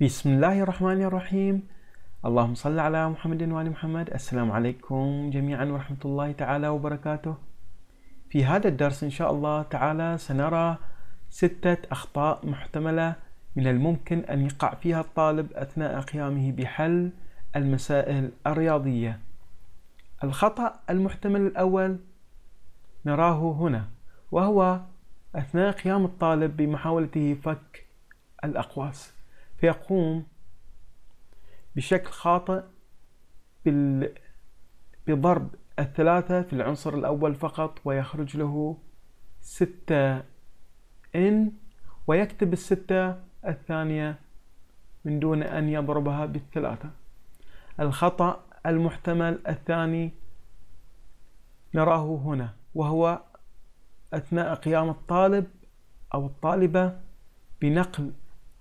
بسم الله الرحمن الرحيم اللهم صل على محمد وآل محمد السلام عليكم جميعا ورحمة الله تعالى وبركاته في هذا الدرس إن شاء الله تعالى سنرى ستة أخطاء محتملة من الممكن أن يقع فيها الطالب أثناء قيامه بحل المسائل الرياضية الخطأ المحتمل الأول نراه هنا وهو أثناء قيام الطالب بمحاولته فك الأقواس فيقوم بشكل خاطئ بال... بضرب الثلاثة في العنصر الأول فقط ويخرج له ستة إن ويكتب الستة الثانية من دون أن يضربها بالثلاثة الخطأ المحتمل الثاني نراه هنا وهو أثناء قيام الطالب أو الطالبة بنقل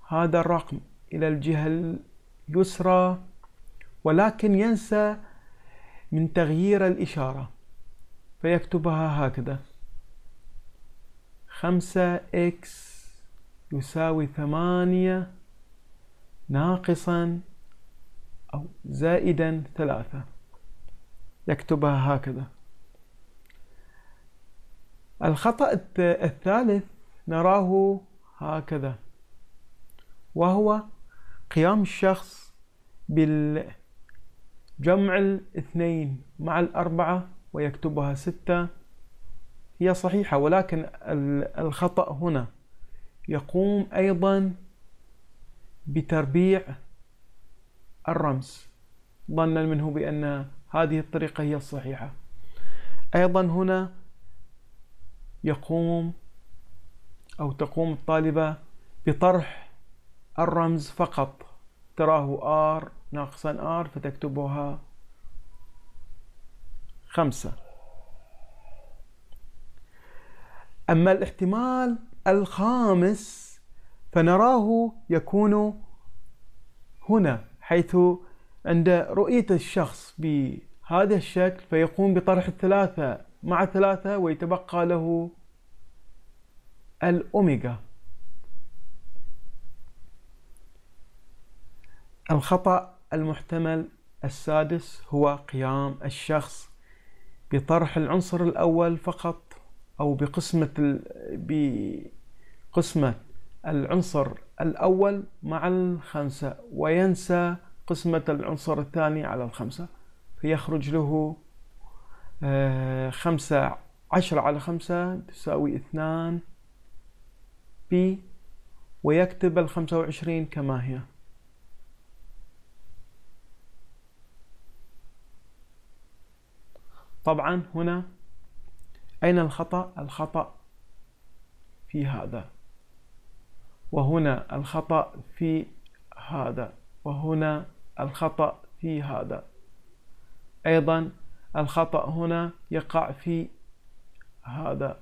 هذا الرقم الى الجهه اليسرى ولكن ينسى من تغيير الاشاره فيكتبها هكذا 5 x يساوي 8 ناقصا او زائدا 3 يكتبها هكذا الخطا الثالث نراه هكذا وهو قيام الشخص بالجمع الاثنين مع الأربعة ويكتبها ستة هي صحيحة ولكن الخطأ هنا يقوم أيضا بتربيع الرمز ظنا منه بأن هذه الطريقة هي الصحيحة أيضا هنا يقوم أو تقوم الطالبة بطرح الرمز فقط تراه R ناقصا R فتكتبها خمسة أما الاحتمال الخامس فنراه يكون هنا حيث عند رؤية الشخص بهذا الشكل فيقوم بطرح الثلاثة مع الثلاثة ويتبقى له الأوميغا الخطأ المحتمل السادس هو قيام الشخص بطرح العنصر الأول فقط أو بقسمة بقسمة العنصر الأول مع الخمسة وينسى قسمة العنصر الثاني على الخمسة فيخرج له آه، خمسة عشرة على خمسة تساوي اثنان بي ويكتب الخمسة وعشرين كما هي طبعا هنا أين الخطأ؟ الخطأ في هذا وهنا الخطأ في هذا وهنا الخطأ في هذا أيضا الخطأ هنا يقع في هذا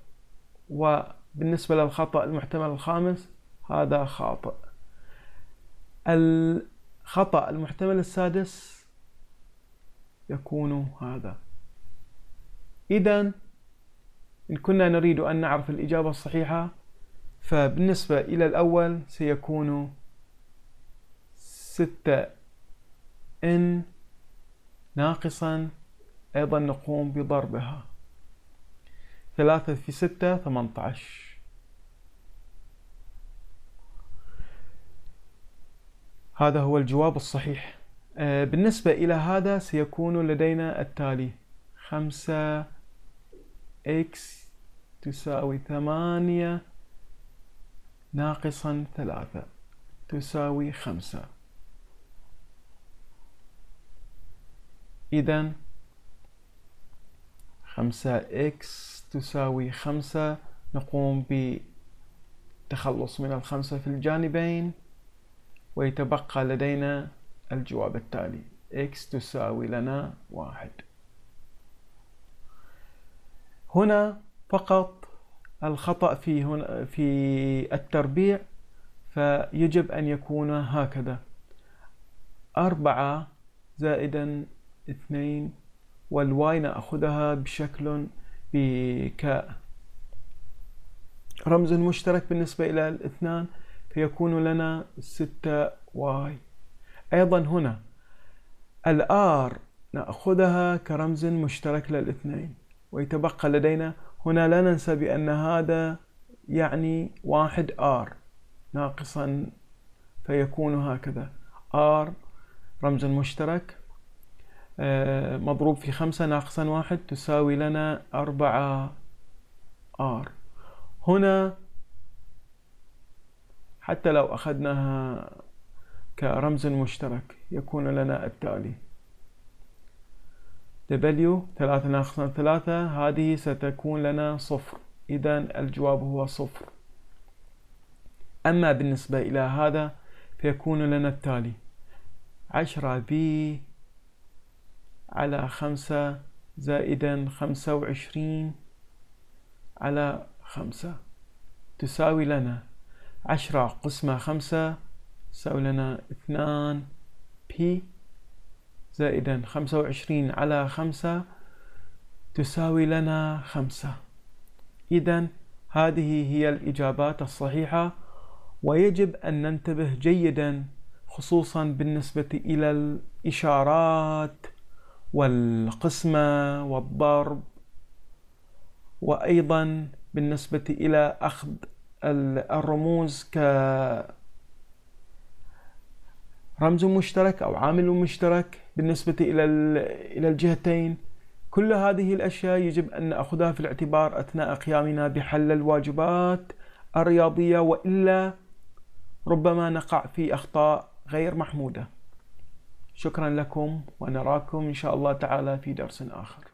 وبالنسبة للخطأ المحتمل الخامس هذا خاطئ الخطأ المحتمل السادس يكون هذا إذا إن كنا نريد أن نعرف الإجابة الصحيحة فبالنسبة إلى الأول سيكون ستة إن ناقصا أيضا نقوم بضربها ثلاثة في ستة ثمانية عشر هذا هو الجواب الصحيح آه، بالنسبة إلى هذا سيكون لدينا التالي خمسة إكس تساوي ثمانية ناقصا ثلاثة تساوي خمسة إذا خمسة إكس تساوي خمسة نقوم بتخلص من الخمسة في الجانبين ويتبقى لدينا الجواب التالي x تساوي لنا واحد هنا فقط الخطأ في هنا في التربيع فيجب أن يكون هكذا أربعة زائدا اثنين والواي نأخذها بشكل بكاء رمز مشترك بالنسبة إلى الاثنان فيكون لنا ستة واي أيضا هنا الآر نأخذها كرمز مشترك للاثنين ويتبقى لدينا هنا لا ننسى بأن هذا يعني واحد R ناقصا فيكون هكذا R رمز مشترك آه، مضروب في خمسة ناقصا واحد تساوي لنا أربعة R هنا حتى لو أخذناها كرمز مشترك يكون لنا التالي W ثلاثة ناقصا ثلاثة هذه ستكون لنا صفر إذا الجواب هو صفر أما بالنسبة إلى هذا فيكون لنا التالي عشرة بي على خمسة زائدا خمسة وعشرين على خمسة تساوي لنا عشرة قسمة خمسة تساوي لنا اثنان بي زائدا خمسة وعشرين على خمسة تساوي لنا خمسة إذا هذه هي الإجابات الصحيحة ويجب أن ننتبه جيدا خصوصا بالنسبة إلى الإشارات والقسمة والضرب وأيضا بالنسبة إلى أخذ الرموز ك رمز مشترك أو عامل مشترك بالنسبة إلى إلى الجهتين كل هذه الأشياء يجب أن نأخذها في الاعتبار أثناء قيامنا بحل الواجبات الرياضية وإلا ربما نقع في أخطاء غير محمودة شكرا لكم ونراكم إن شاء الله تعالى في درس آخر